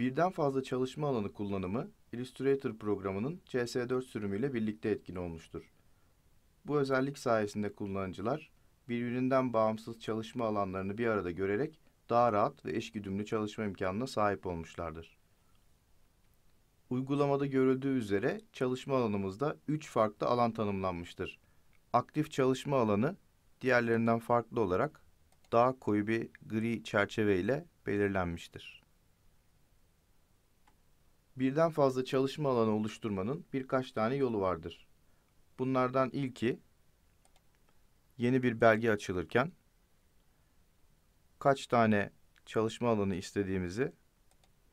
Birden fazla çalışma alanı kullanımı Illustrator programının CS4 sürümüyle birlikte etkin olmuştur. Bu özellik sayesinde kullanıcılar birbirinden bağımsız çalışma alanlarını bir arada görerek daha rahat ve eşgüdümlü çalışma imkanına sahip olmuşlardır. Uygulamada görüldüğü üzere çalışma alanımızda 3 farklı alan tanımlanmıştır. Aktif çalışma alanı diğerlerinden farklı olarak daha koyu bir gri çerçeve ile belirlenmiştir. Birden fazla çalışma alanı oluşturmanın birkaç tane yolu vardır. Bunlardan ilki yeni bir belge açılırken kaç tane çalışma alanı istediğimizi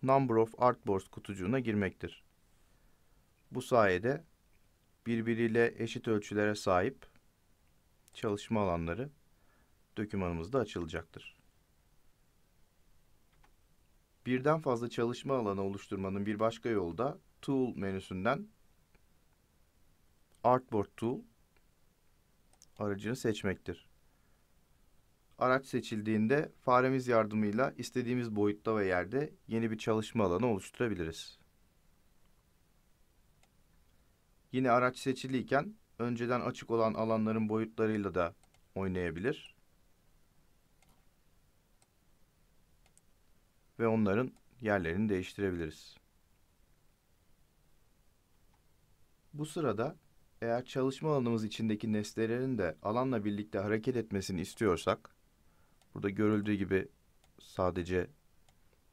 Number of Artboards kutucuğuna girmektir. Bu sayede birbiriyle eşit ölçülere sahip çalışma alanları dokümanımızda açılacaktır birden fazla çalışma alanı oluşturmanın bir başka yolu da Tool menüsünden Artboard Tool aracını seçmektir. Araç seçildiğinde faremiz yardımıyla istediğimiz boyutta ve yerde yeni bir çalışma alanı oluşturabiliriz. Yine araç seçiliyken önceden açık olan alanların boyutlarıyla da oynayabilir. ve onların yerlerini değiştirebiliriz. Bu sırada eğer çalışma alanımız içindeki nesnelerin de alanla birlikte hareket etmesini istiyorsak, burada görüldüğü gibi sadece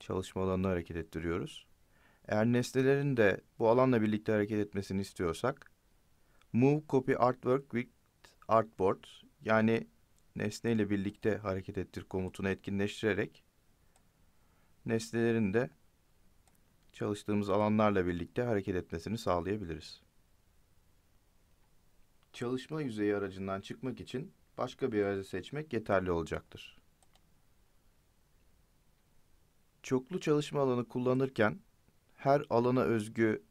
çalışma alanını hareket ettiriyoruz. Eğer nesnelerin de bu alanla birlikte hareket etmesini istiyorsak, Move Copy Artwork with Artboard yani nesneyle birlikte hareket ettir komutunu etkinleştirerek nesnelerin de çalıştığımız alanlarla birlikte hareket etmesini sağlayabiliriz. Çalışma yüzeyi aracından çıkmak için başka bir aracı seçmek yeterli olacaktır. Çoklu çalışma alanı kullanırken her alana özgü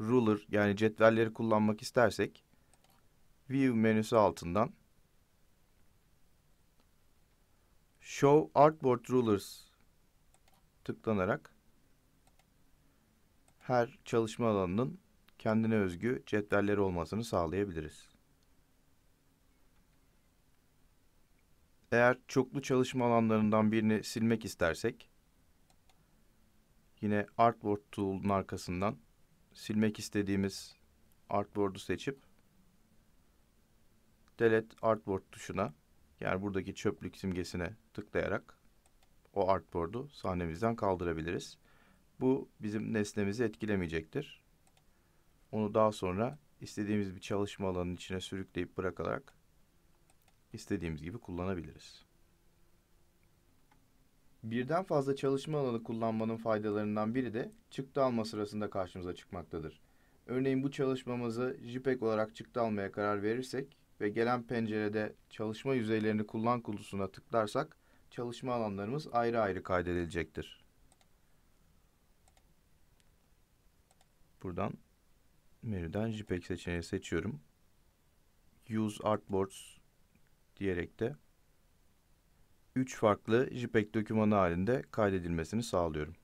ruler yani cetvelleri kullanmak istersek View menüsü altından Show Artboard Rulers tıklanarak her çalışma alanının kendine özgü cetvelleri olmasını sağlayabiliriz. Eğer çoklu çalışma alanlarından birini silmek istersek, yine Artboard Tool'un arkasından silmek istediğimiz Artboard'u seçip Delete Artboard tuşuna, yani buradaki çöplük simgesine tıklayarak o artboard'u sahnemizden kaldırabiliriz. Bu bizim nesnemizi etkilemeyecektir. Onu daha sonra istediğimiz bir çalışma alanının içine sürükleyip bırakarak istediğimiz gibi kullanabiliriz. Birden fazla çalışma alanı kullanmanın faydalarından biri de çıktı alma sırasında karşımıza çıkmaktadır. Örneğin bu çalışmamızı JPEG olarak çıktı almaya karar verirsek ve gelen pencerede çalışma yüzeylerini kullan kutusuna tıklarsak çalışma alanlarımız ayrı ayrı kaydedilecektir. Buradan menüden JPEG seçeneği seçiyorum. Use Artboards diyerek de 3 farklı JPEG dokümanı halinde kaydedilmesini sağlıyorum.